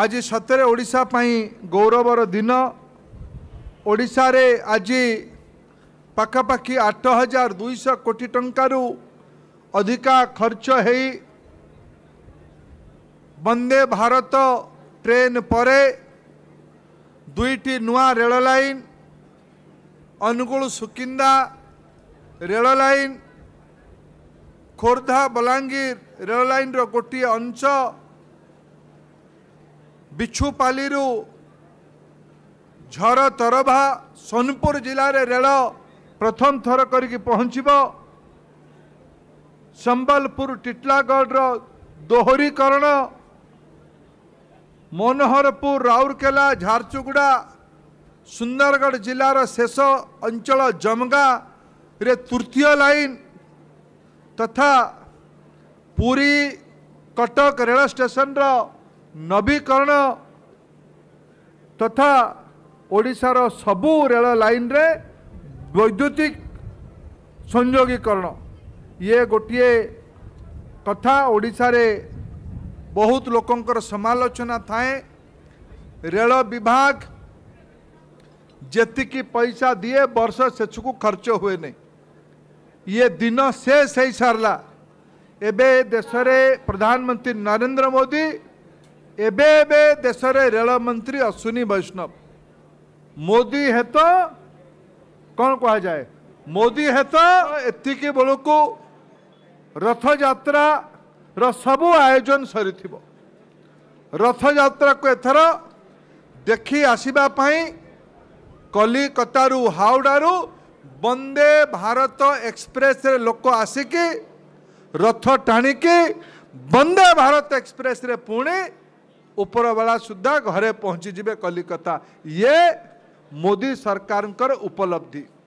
ଆଜି ସତରେ ଓଡ଼ିଶା ପାଇଁ ଗୌରବର ଦିନ ଓଡ଼ିଶାରେ ଆଜି ପାଖାପାଖି ଆଠ ହଜାର ଦୁଇଶହ କୋଟି ଟଙ୍କାରୁ ଅଧିକା ଖର୍ଚ୍ଚ ହେଇ ବନ୍ଦେ ଭାରତ ଟ୍ରେନ୍ ପରେ ଦୁଇଟି ନୂଆ ରେଳ ଲାଇନ୍ ଅନୁଗୁଳ ସୁକିନ୍ଦା ରେଳ ଲାଇନ୍ ଖୋର୍ଦ୍ଧା ବଲାଙ୍ଗୀର ରେଳ ଲାଇନ୍ର ଗୋଟିଏ ଅଞ୍ଚ ବିଛୁପାଲିରୁ ଝର ତରଭା ସୋନପୁର ଜିଲ୍ଲାରେ ରେଳ ପ୍ରଥମ ଥର କରିକି ପହଞ୍ଚିବ ସମ୍ବଲପୁର ଟିଟଲାଗଡ଼ର ଦୋହରୀକରଣ ମନୋହରପୁର ରାଉରକେଲା ଝାରଚୁଗୁଡ଼ା ସୁନ୍ଦରଗଡ଼ ଜିଲ୍ଲାର ଶେଷ ଅଞ୍ଚଳ ଜମଗାରେ ତୃତୀୟ ଲାଇନ୍ ତଥା ପୁରୀ କଟକ ରେଳ ଷ୍ଟେସନ୍ର नवीकरण तथा तो ओडार सबु रेल लाइन रे वैद्युतिक संयोगीकरण ये गोटे कथा ओडारे बहुत लोकंर समालोचना थाए रेल विभाग जी पैसा दिए बर्ष से खर्च हुए नहीं ये दिन शेष हो सारा एवं देश प्रधानमंत्री नरेंद्र मोदी एबे देश रेल मंत्री अश्विनी वैष्णव मोदी है तो कौन कहा जाए मोदी है तो एतिक बेलू रथ यात्रा सबु आयोजन सरी रथ यात्रा को एथर देखी आसवापी कलिकतारू हावड़ू वंदे भारत एक्सप्रेस रे लोक आसिकी रथ टाणिकी वंदे भारत एक्सप्रेस रे पुणी ऊपर वाला सुधा घरे पहुँची जी कलिकता ये मोदी सरकार उपलब्धि